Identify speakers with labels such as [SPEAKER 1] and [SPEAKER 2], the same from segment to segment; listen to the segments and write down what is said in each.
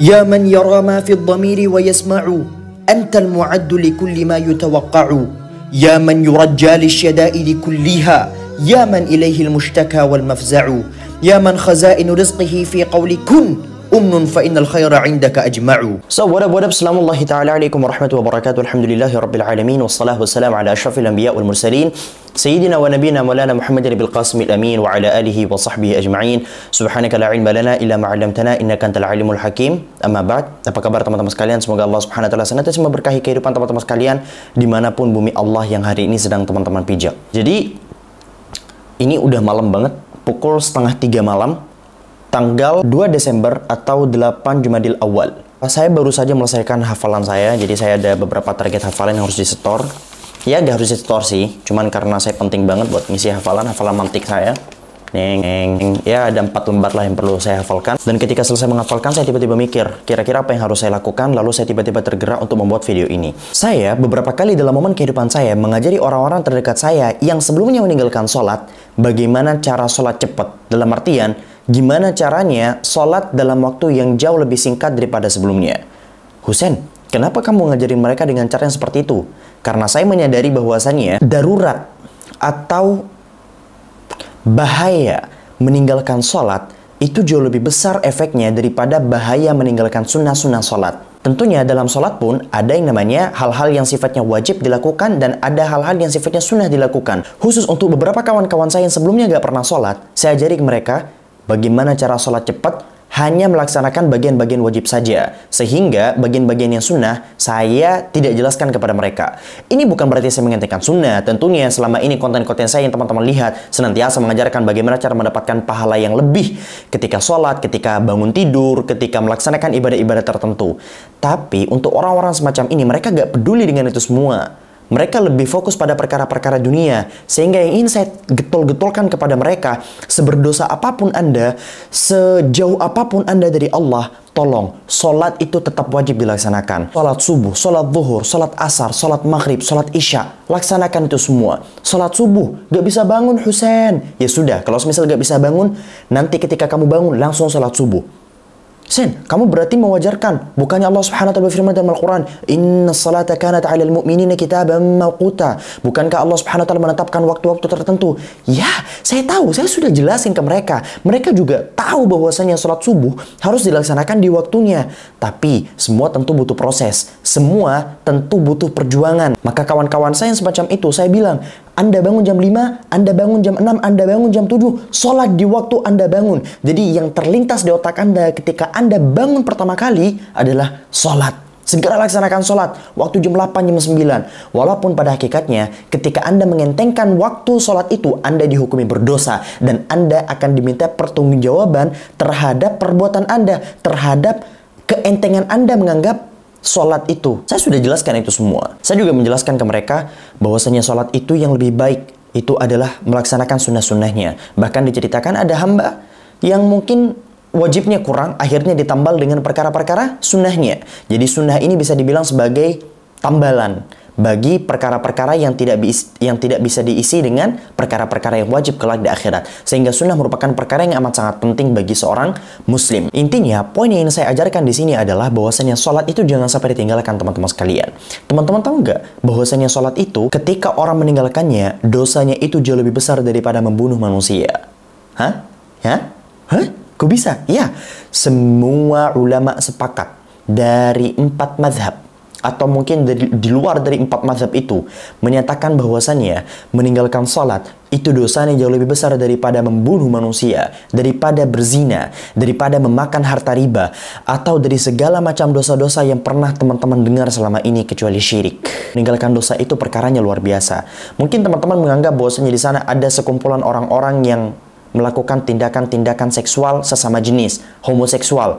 [SPEAKER 1] يا من يرى ما في الضمير ويسمع أنت المعد لكل ما يتوقع يا من يرجى للشدائد كلها يا من إليه المشتكى والمفزع يا من خزائن رزقه في قول كن umnun fa innal khayra indaka ajma'u. So what up what up salamullahi ta'ala alaikum warahmatullahi wabarakatuh. Alhamdulillahi rabbil alamin wassalatu wassalamu ala asyrafil anbiya wal mursalin سيدنا ونبينا مولانا محمد amin wa ala وعلى wa وصحبه ajma'in. سبحانك la ilma lana illa ma 'allamtana innaka antal alimul الحكيم Amma ba'd. apa kabar teman-teman sekalian semoga Allah Subhanahu wa taala senantiasa memberkahi kehidupan teman-teman sekalian dimanapun bumi Allah yang hari ini sedang teman-teman pijak jadi ini udah malam banget pukul setengah tiga malam tanggal 2 Desember atau 8 Jumadil Awal. Saya baru saja melesaikan hafalan saya, jadi saya ada beberapa target hafalan yang harus disetor. Ya gak harus disetor sih, cuman karena saya penting banget buat ngisi hafalan, hafalan mantik saya. Neng, neng, neng. Ya ada empat lembar lah yang perlu saya hafalkan. Dan ketika selesai menghafalkan, saya tiba-tiba mikir, kira-kira apa yang harus saya lakukan, lalu saya tiba-tiba tergerak untuk membuat video ini. Saya beberapa kali dalam momen kehidupan saya mengajari orang-orang terdekat saya yang sebelumnya meninggalkan sholat, bagaimana cara sholat cepat. Dalam artian, gimana caranya sholat dalam waktu yang jauh lebih singkat daripada sebelumnya. Husen, kenapa kamu ngajarin mereka dengan cara yang seperti itu? Karena saya menyadari bahwasannya darurat atau bahaya meninggalkan sholat itu jauh lebih besar efeknya daripada bahaya meninggalkan sunnah-sunnah sholat. Tentunya dalam sholat pun ada yang namanya hal-hal yang sifatnya wajib dilakukan dan ada hal-hal yang sifatnya sunnah dilakukan. Khusus untuk beberapa kawan-kawan saya yang sebelumnya nggak pernah sholat, saya ajari mereka Bagaimana cara sholat cepat? Hanya melaksanakan bagian-bagian wajib saja, sehingga bagian-bagian yang sunnah saya tidak jelaskan kepada mereka. Ini bukan berarti saya menghentikan sunnah, tentunya selama ini konten-konten saya yang teman-teman lihat senantiasa mengajarkan bagaimana cara mendapatkan pahala yang lebih ketika sholat, ketika bangun tidur, ketika melaksanakan ibadah-ibadah tertentu. Tapi untuk orang-orang semacam ini, mereka gak peduli dengan itu semua mereka lebih fokus pada perkara-perkara dunia. Sehingga yang ingin saya getol-getolkan kepada mereka, seberdosa apapun Anda, sejauh apapun Anda dari Allah, tolong, sholat itu tetap wajib dilaksanakan. Sholat subuh, sholat zuhur, sholat asar, sholat maghrib, sholat isya, laksanakan itu semua. Sholat subuh, gak bisa bangun Husain. Ya sudah, kalau misal gak bisa bangun, nanti ketika kamu bangun, langsung sholat subuh. Sen, kamu berarti mewajarkan. Bukannya Allah Subhanahu wa taala berfirman dalam Al-Qur'an, "Inna salata kanat 'alal mu'minina kitaban mawquta." Bukankah Allah Subhanahu wa taala menetapkan waktu-waktu tertentu? Ya, saya tahu, saya sudah jelasin ke mereka. Mereka juga tahu bahwasanya salat subuh harus dilaksanakan di waktunya. Tapi semua tentu butuh proses. Semua tentu butuh perjuangan. Maka kawan-kawan saya yang semacam itu, saya bilang, anda bangun jam 5, Anda bangun jam 6, Anda bangun jam 7, sholat di waktu Anda bangun. Jadi yang terlintas di otak Anda ketika Anda bangun pertama kali adalah sholat. Segera laksanakan sholat, waktu jam 8, jam 9. Walaupun pada hakikatnya, ketika Anda mengentengkan waktu sholat itu, Anda dihukumi berdosa. Dan Anda akan diminta pertanggungjawaban terhadap perbuatan Anda, terhadap keentengan Anda menganggap sholat itu. Saya sudah jelaskan itu semua. Saya juga menjelaskan ke mereka bahwasanya sholat itu yang lebih baik itu adalah melaksanakan sunnah-sunnahnya. Bahkan diceritakan ada hamba yang mungkin wajibnya kurang, akhirnya ditambal dengan perkara-perkara sunnahnya. Jadi sunnah ini bisa dibilang sebagai tambalan bagi perkara-perkara yang tidak yang tidak bisa diisi dengan perkara-perkara yang wajib kelak di akhirat. Sehingga sunnah merupakan perkara yang amat sangat penting bagi seorang muslim. Intinya, poin yang ingin saya ajarkan di sini adalah bahwasanya sholat itu jangan sampai ditinggalkan teman-teman sekalian. Teman-teman tahu nggak bahwasanya sholat itu ketika orang meninggalkannya, dosanya itu jauh lebih besar daripada membunuh manusia. Hah? Hah? Hah? Kok bisa? Ya, semua ulama sepakat dari empat mazhab atau mungkin dari, di luar dari empat mazhab itu menyatakan bahwasannya meninggalkan sholat itu dosanya jauh lebih besar daripada membunuh manusia, daripada berzina, daripada memakan harta riba, atau dari segala macam dosa-dosa yang pernah teman-teman dengar selama ini kecuali syirik. Meninggalkan dosa itu perkaranya luar biasa. Mungkin teman-teman menganggap bahwasanya di sana ada sekumpulan orang-orang yang melakukan tindakan-tindakan seksual sesama jenis, homoseksual.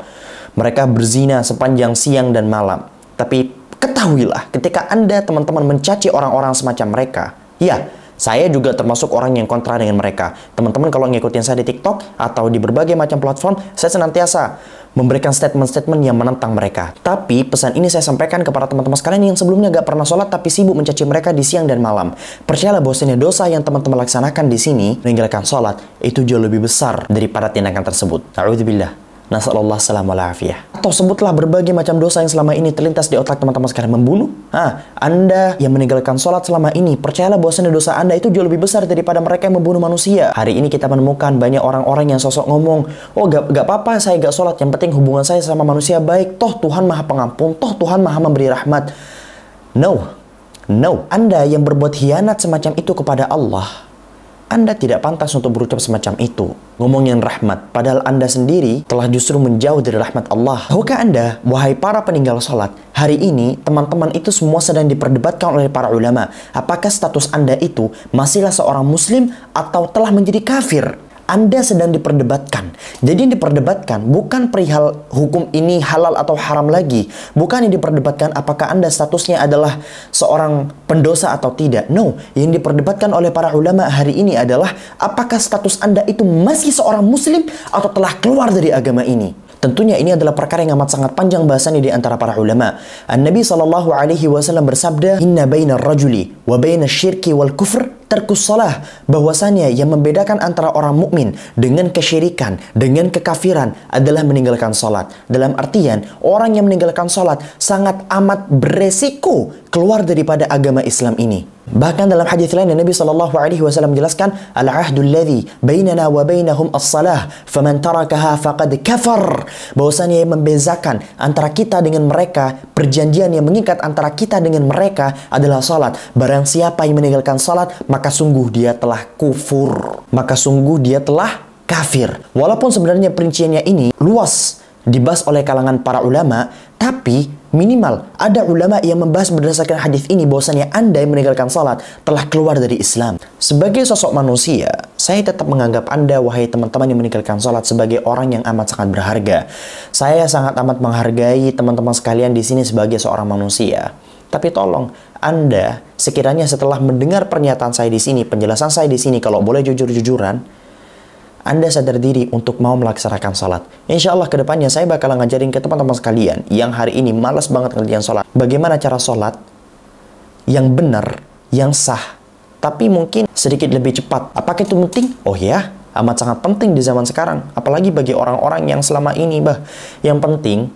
[SPEAKER 1] Mereka berzina sepanjang siang dan malam. Tapi Ketahuilah, ketika Anda teman-teman mencaci orang-orang semacam mereka, ya, saya juga termasuk orang yang kontra dengan mereka. Teman-teman kalau ngikutin saya di TikTok atau di berbagai macam platform, saya senantiasa memberikan statement-statement yang menentang mereka. Tapi pesan ini saya sampaikan kepada teman-teman sekalian yang sebelumnya gak pernah sholat tapi sibuk mencaci mereka di siang dan malam. Percayalah bahwasanya dosa yang teman-teman laksanakan di sini, meninggalkan sholat, itu jauh lebih besar daripada tindakan tersebut. A'udzubillah. Nasallallahu salam walafiyah. Atau sebutlah berbagai macam dosa yang selama ini terlintas di otak teman-teman sekarang. Membunuh? Ah, Anda yang meninggalkan sholat selama ini, percayalah bahwasannya dosa Anda itu jauh lebih besar daripada mereka yang membunuh manusia. Hari ini kita menemukan banyak orang-orang yang sosok ngomong, oh gak, gak apa-apa saya gak sholat, yang penting hubungan saya sama manusia baik. Toh Tuhan maha pengampun, toh Tuhan maha memberi rahmat. No, no. Anda yang berbuat hianat semacam itu kepada Allah, anda tidak pantas untuk berucap semacam itu. Ngomongin rahmat, padahal Anda sendiri telah justru menjauh dari rahmat Allah. Tahukah Anda, wahai para peninggal sholat, hari ini teman-teman itu semua sedang diperdebatkan oleh para ulama. Apakah status Anda itu masihlah seorang muslim atau telah menjadi kafir? Anda sedang diperdebatkan. Jadi yang diperdebatkan bukan perihal hukum ini halal atau haram lagi. Bukan yang diperdebatkan apakah Anda statusnya adalah seorang pendosa atau tidak. No, yang diperdebatkan oleh para ulama hari ini adalah apakah status Anda itu masih seorang muslim atau telah keluar dari agama ini. Tentunya ini adalah perkara yang amat sangat panjang bahasannya di antara para ulama. An-Nabi sallallahu alaihi wasallam bersabda, "Inna bainar rajuli wa bainas syirki wal kufr terkus salah bahwasanya yang membedakan antara orang mukmin dengan kesyirikan, dengan kekafiran adalah meninggalkan salat. Dalam artian, orang yang meninggalkan salat sangat amat beresiko keluar daripada agama Islam ini. Bahkan dalam hadis lain Nabi Shallallahu Alaihi Wasallam menjelaskan al ahdul ladi bainana wa bainahum as-salah faman tarakaha faqad kafar bahwasanya yang membezakan antara kita dengan mereka perjanjian yang mengikat antara kita dengan mereka adalah salat barang siapa yang meninggalkan salat maka sungguh dia telah kufur, maka sungguh dia telah kafir. Walaupun sebenarnya perinciannya ini luas dibahas oleh kalangan para ulama, tapi minimal ada ulama yang membahas berdasarkan hadis ini bahwasanya Anda yang meninggalkan salat telah keluar dari Islam. Sebagai sosok manusia, saya tetap menganggap Anda wahai teman-teman yang meninggalkan salat sebagai orang yang amat sangat berharga. Saya sangat amat menghargai teman-teman sekalian di sini sebagai seorang manusia. Tapi tolong, Anda sekiranya setelah mendengar pernyataan saya di sini, penjelasan saya di sini, kalau boleh jujur-jujuran, anda sadar diri untuk mau melaksanakan salat. Insya Allah kedepannya saya bakal ngajarin ke teman-teman sekalian yang hari ini malas banget ngerjain salat. Bagaimana cara salat yang benar, yang sah, tapi mungkin sedikit lebih cepat. Apakah itu penting? Oh ya, amat sangat penting di zaman sekarang. Apalagi bagi orang-orang yang selama ini, bah, yang penting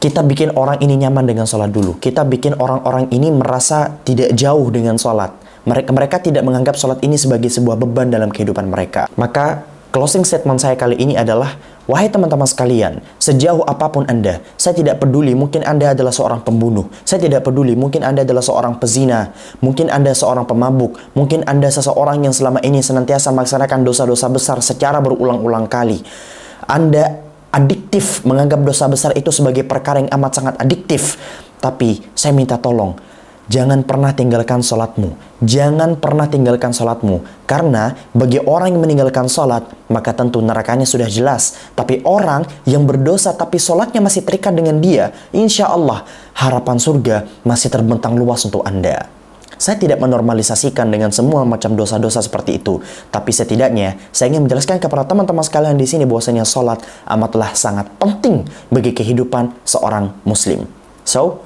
[SPEAKER 1] kita bikin orang ini nyaman dengan sholat dulu. Kita bikin orang-orang ini merasa tidak jauh dengan sholat. Mereka, mereka tidak menganggap sholat ini sebagai sebuah beban dalam kehidupan mereka. Maka closing statement saya kali ini adalah, Wahai teman-teman sekalian, sejauh apapun Anda, saya tidak peduli mungkin Anda adalah seorang pembunuh, saya tidak peduli mungkin Anda adalah seorang pezina, mungkin Anda seorang pemabuk, mungkin Anda seseorang yang selama ini senantiasa melaksanakan dosa-dosa besar secara berulang-ulang kali. Anda adiktif, menganggap dosa besar itu sebagai perkara yang amat sangat adiktif. Tapi saya minta tolong, jangan pernah tinggalkan sholatmu. Jangan pernah tinggalkan sholatmu. Karena bagi orang yang meninggalkan sholat, maka tentu nerakanya sudah jelas. Tapi orang yang berdosa tapi sholatnya masih terikat dengan dia, insya Allah harapan surga masih terbentang luas untuk Anda. Saya tidak menormalisasikan dengan semua macam dosa-dosa seperti itu, tapi setidaknya saya ingin menjelaskan kepada teman-teman sekalian di sini bahwasanya sholat amatlah sangat penting bagi kehidupan seorang muslim. So,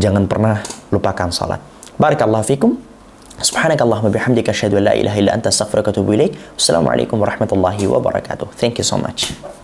[SPEAKER 1] jangan pernah lupakan sholat. Barakallahu fikum. Subhanakallahumma bihamdika asyhadu an la ilaha illa anta astaghfiruka wa atubu ilaik. Wassalamualaikum warahmatullahi wabarakatuh. Thank you so much.